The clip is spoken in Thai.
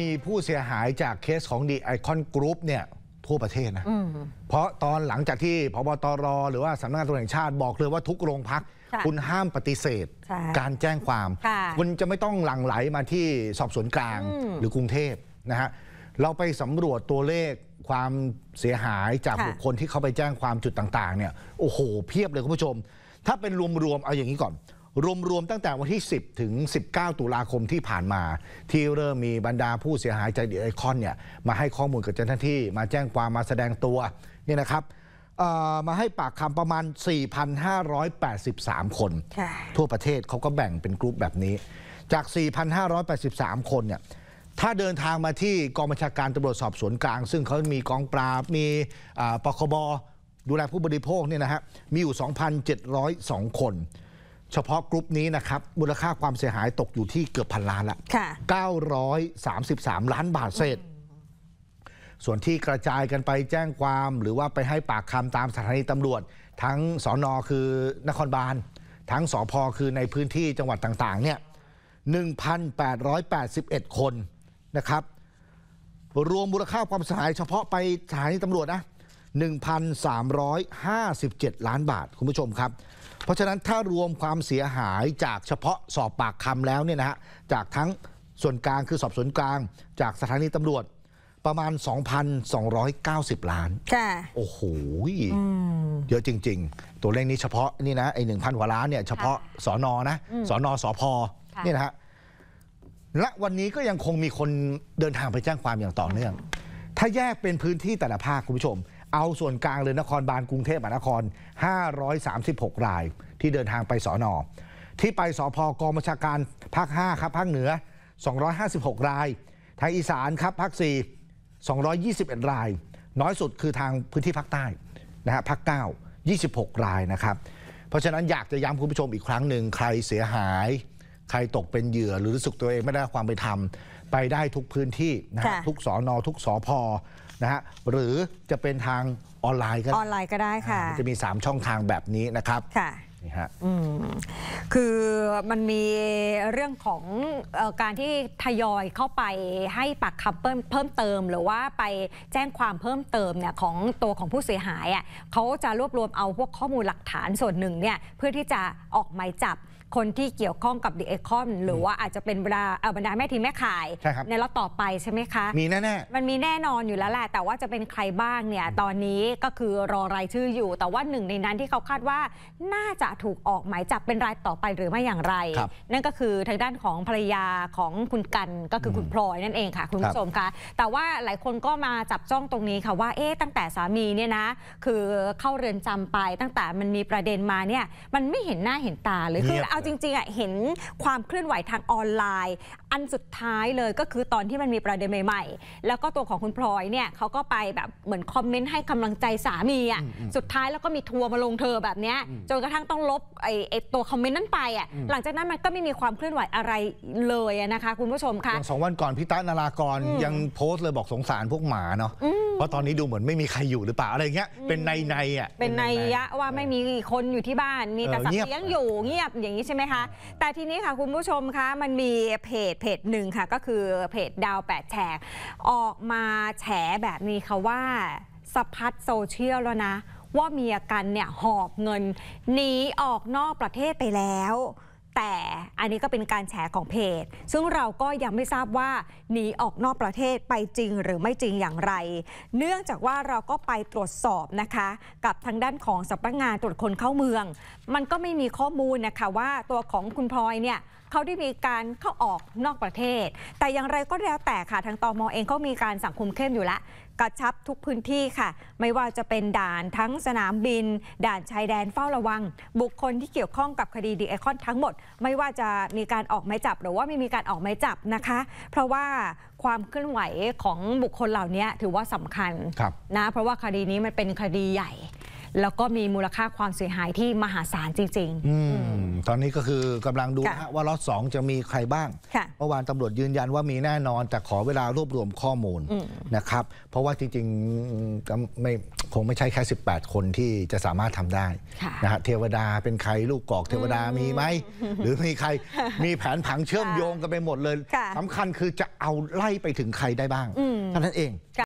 มีผู้เสียหายจากเคสของดีไอคอนกรุ๊ปเนี่ย ทั่วประเทศนะเพราะตอนหลังจากที่พบตรหรือว่าสำนักงานตำรวจแห่งชาติบอกเลยว่าทุกโรงพักคุณห้ามปฏิเสธ การแจ้งความ คุณจะไม่ต้องหลั่งไหลมาที่สอบสวนกลางหรือกรุงเทพนะฮะเราไปสำรวจตัวเลขความเสียหายจากบุคคลที่เขาไปแจ้งความจุดต่างๆเนี่ยโอ้โหเพียบเลยคุณผู้ชม ถ้าเป็นรวมๆเอาอย่างนี้ก่อนรวมๆตั้งแต่วันที่ 10 ถึง 19 ตุลาคมที่ผ่านมาที่เริ่มมีบรรดาผู้เสียหายจากดีไอคอนเนี่ยมาให้ข้อมูลกับเจ้าหน้าที่มาแจ้งความมาแสดงตัวเนี่ยนะครับ มาให้ปากคำประมาณ 4,583 คน ทั่วประเทศเขาก็แบ่งเป็นกลุ่มแบบนี้จาก 4,583 คนเนี่ยถ้าเดินทางมาที่กองบัญชาการตำรวจสอบสวนกลาง ซึ่งเขามีกองปราบมีปคบดูแลผู้บริโภคเนี่ยนะฮะมีอยู่2,702คนเฉพาะกรุ๊ปนี้นะครับมูลค่าความเสียหายตกอยู่ที่เกือบพันล้านละ933 ล้านบาทเศษ ส่วนที่กระจายกันไปแจ้งความหรือว่าไปให้ปากคำตามสถานีตำรวจ ทั้งสอนอคือนครบาลทั้งสอพอคือในพื้นที่จังหวัดต่างๆเนี่ย1,881 คนนะครับ รวมมูลค่าความเสียหายเฉพาะไปสถานีตำรวจนะ1,357 ล้านบาทคุณผู้ชมครับ เพราะฉะนั้นถ้ารวมความเสียหายจากเฉพาะสอบปากคำแล้วเนี่ยนะฮะจากทั้งส่วนกลาง คือสอบสวนกลาง จากสถานีตำรวจประมาณ 2,290 ล้านค่ะโอ้โหเยอะจริงๆ ตัวเลขนี้เฉพาะ นี่นะ ไอ้หนึ่งพันกว่าล้านเนี่ย เฉพาะสอนอนะสอนอสอพอนี่นะฮะและวันนี้ก็ยังคงมีคนเดินทางไปแจ้งความอย่างต่อเนื่อง ถ้าแยกเป็นพื้นที่แต่ละภาคคุณผู้ชมเอาส่วนกลางเลยนครบาลกรุงเทพมหานคร 536 ราย ที่เดินทางไปสอนอที่ไปสอพอกองบัญชาการภาค5ครับภาคเหนือ 256 รายทางอีสานครับภาค4 221ราย น้อยสุดคือทางพื้นที่ภาคใต้นะฮะภาค9 26รายนะครับ เพราะฉะนั้นอยากจะย้ำคุณผู้ชมอีกครั้งหนึ่งใครเสียหาย ใครตกเป็นเหยื่อหรือรู้สึกตัวเองไม่ได้ความไปทำไปได้ทุกพื้นที่นะฮะทุกสอนอทุกสอพอนะฮะหรือจะเป็นทางออนไลน์ก็ออนไลน์ก็ได้ค่ะจะมี 3 ช่องทางแบบนี้นะครับค่ะนี่ฮะคือมันมีเรื่องของอการที่ทยอยเข้าไปให้ปากคำเพิ่มเพิ่มเติม หรือว่าไปแจ้งความเพิ่มเติมเนี่ยของตัวของผู้เสียหายอ่ะเขาจะรวบรวมเอาพวกข้อมูลหลักฐานส่วนหนึ่งเนี่ยเพื่อที่จะออกหมายจับคนที่เกี่ยวข้องกับดีเอคอนหรือว่าอาจจะเป็นบรรดาบรรดาแม่ทีมแม่ขายในรอบต่อไปใช่ไหมคะ มีแน่ๆมันมีแน่นอนอยู่แล้วแหละแต่ว่าจะเป็นใครบ้างเนี่ยตอนนี้ก็คือรอรายชื่ออยู่ แต่ว่าหนึ่งในนั้นที่เขาคาดว่าน่าจะถูกออกหมายจับเป็นรายต่อไปหรือไม่อย่างไร นั่นก็คือทางด้านของภรรยาของคุณกันก็คือคุณพลอยนั่นเองค่ะคุณผู้ชมคะแต่ว่าหลายคนก็มาจับจ้องตรงนี้ค่ะว่าเอ๊ะตั้งแต่สามีเนี่ยนะ คือเข้าเรือนจำไปตั้งแต่มันมีประเด็นมาเนี่ยมันไม่เห็นหน้าเห็นตาเลยคือเอาจริงๆอ่ะเห็นความเคลื่อนไหวทางออนไลน์ อันสุดท้ายเลยก็คือตอนที่มันมีประเด็นใหม่ ๆ แล้วก็ตัวของคุณพลอยเนี่ยเขาก็ไปแบบเหมือนคอมเมนต์ให้กำลังใจสามีอ่ะสุดท้ายแล้วก็มีทัวร์มาลงเธอแบบเนี้ยจนกระทั่งต้องลบไอ้ตัวคอมเมนต์นั้นไปอ่ะหลังจากนั้นมันก็ไม่มีความเคลื่อนไหวอะไรเลยนะคะ คุณผู้ชมคะสองวันก่อนพิตานารากรยังโพสต์เลยบอกสงสารพวกหมาเนาะวพราะตอนนี้ดูเหมือนไม่มีใครอยู่หรือเปล่าอะไรเงี้ย เป็นในในอ่ะเป็นในยะว่าไม่มีคนอยู่ที่บ้าน มีแต่สัตว์เลี้ยงอยู่เงียบอย่างนี้ใช่ไหมคะ แต่ทีนี้ค่ะคุณผู้ชมคะมันมีเพจเพจหนึ่งค่ะ ก็คือเพจดาวแปดแฉกออกมาแฉแบบนี้ค่ะว่าสะพัดโซเชียลแล้วนะ ว่าเมียกันเนี่ยหอบเงินหนีออกนอกประเทศไปแล้วแต่อันนี้ก็เป็นการแฉของเพจ ซึ่งเราก็ยังไม่ทราบว่า หนีออกนอกประเทศไปจริงหรือไม่จริงอย่างไร เนื่องจากว่าเราก็ไปตรวจสอบนะคะกับทางด้านของสำนักงานตรวจคนเข้าเมือง มันก็ไม่มีข้อมูลนะคะว่าตัวของคุณพลอยเนี่ยเขาได้มีการเข้าออกนอกประเทศ แต่อย่างไรก็แล้วแต่ค่ะทางตอมอเองเขามีการสั่งคุมเข้มอยู่แล้วกระชับทุกพื้นที่ค่ะ ไม่ว่าจะเป็นด่านทั้งสนามบิน ด่านชายแดนเฝ้าระวัง บุคคลที่เกี่ยวข้องกับคดีดีไอคอนทั้งหมด ไม่ว่าจะมีการออกหมายจับหรือว่าไม่มีการออกหมายจับนะคะ เพราะว่าความเคลื่อนไหวของบุคคลเหล่านี้ถือว่าสำคัญนะ เพราะว่าคดีนี้มันเป็นคดีใหญ่แล้วก็มีมูลค่าความเสียหายที่มหาศาลจริง ๆ อืม ตอนนี้ก็คือกำลังดูะนะว่าล็อตสองจะมีใครบ้าง เมื่อวานตำรวจยืนยันว่ามีแน่นอน แต่ขอเวลารวบรวมข้อมูลนะครับ เพราะว่าจริงๆไม่คงไม่ใช่แค่ 18 คนที่จะสามารถทำได้นะฮะเทวดาเป็นใครลูกกอกเทวดามีไหม หรือมีใครมีแผนผังเชื่อมโยงกันไปหมดเลยสำสำคัญคือจะเอาไล่ไปถึงใครได้บ้างเท่านั้นเอง